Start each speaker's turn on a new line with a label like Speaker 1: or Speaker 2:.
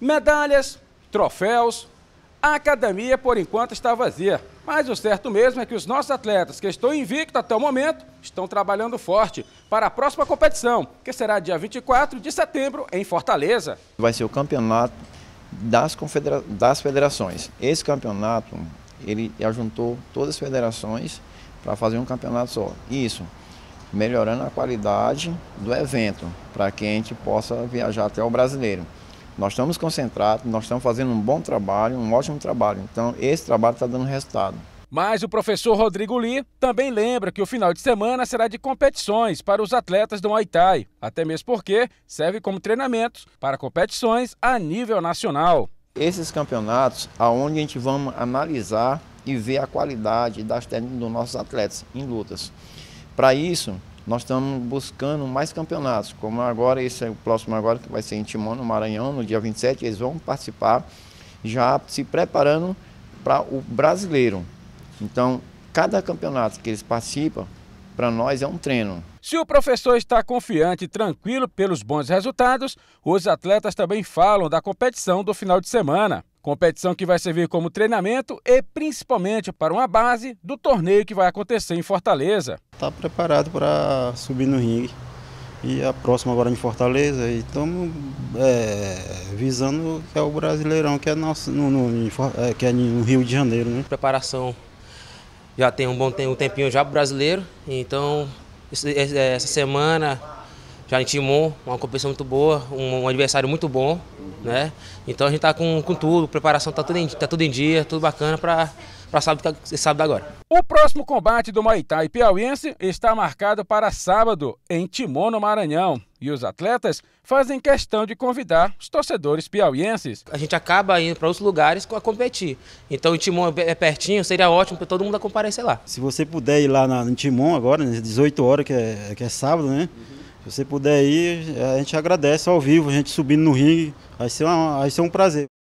Speaker 1: Medalhas, troféus, a academia por enquanto está vazia. Mas o certo mesmo é que os nossos atletas que estão invictos até o momento estão trabalhando forte para a próxima competição, que será dia 24 de setembro em Fortaleza.
Speaker 2: Vai ser o campeonato das, confedera das federações. Esse campeonato, ele ajuntou todas as federações para fazer um campeonato só. Isso, melhorando a qualidade do evento, para que a gente possa viajar até o brasileiro. Nós estamos concentrados, nós estamos fazendo um bom trabalho, um ótimo trabalho. Então, esse trabalho está dando resultado.
Speaker 1: Mas o professor Rodrigo Lee também lembra que o final de semana será de competições para os atletas do Muay Thai, até mesmo porque serve como treinamentos para competições
Speaker 2: a nível nacional. Esses campeonatos aonde a gente vamos analisar e ver a qualidade das técnicas dos nossos atletas em lutas. Para isso, nós estamos buscando mais campeonatos, como agora, esse é o próximo agora, que vai ser em Timon, no Maranhão, no dia 27, eles vão participar, já se preparando para o brasileiro. Então, cada campeonato que eles participam, para nós é um treino.
Speaker 1: Se o professor está confiante e tranquilo pelos bons resultados, os atletas também falam da competição do final de semana. Competição que vai servir como treinamento e principalmente para uma base do torneio que vai acontecer em Fortaleza.
Speaker 3: Está preparado para subir no ringue. E a próxima agora em Fortaleza. E estamos é, visando que é o Brasileirão, que é, nosso, no, no, é, que é no Rio de Janeiro. Né?
Speaker 4: Preparação já tem um bom tem um tempinho já brasileiro. Então, essa semana Jarentimon, uma competição muito boa, um, um adversário muito bom, né? Então a gente tá com, com tudo, preparação tá tudo, em, tá tudo em dia, tudo bacana para para sábado, sábado agora.
Speaker 1: O próximo combate do Maitai Thai piauiense está marcado para sábado em Timon, no Maranhão. E os atletas fazem questão de convidar os torcedores
Speaker 4: piauienses. A gente acaba indo para outros lugares a competir. Então, em Timon é, é pertinho, seria ótimo para todo mundo comparecer lá.
Speaker 3: Se você puder ir lá em Timon agora, né, às 18 horas, que é, que é sábado, né? Uhum se você puder ir, a gente agradece ao vivo, a gente subindo no ringue, vai ser, uma, vai ser um prazer.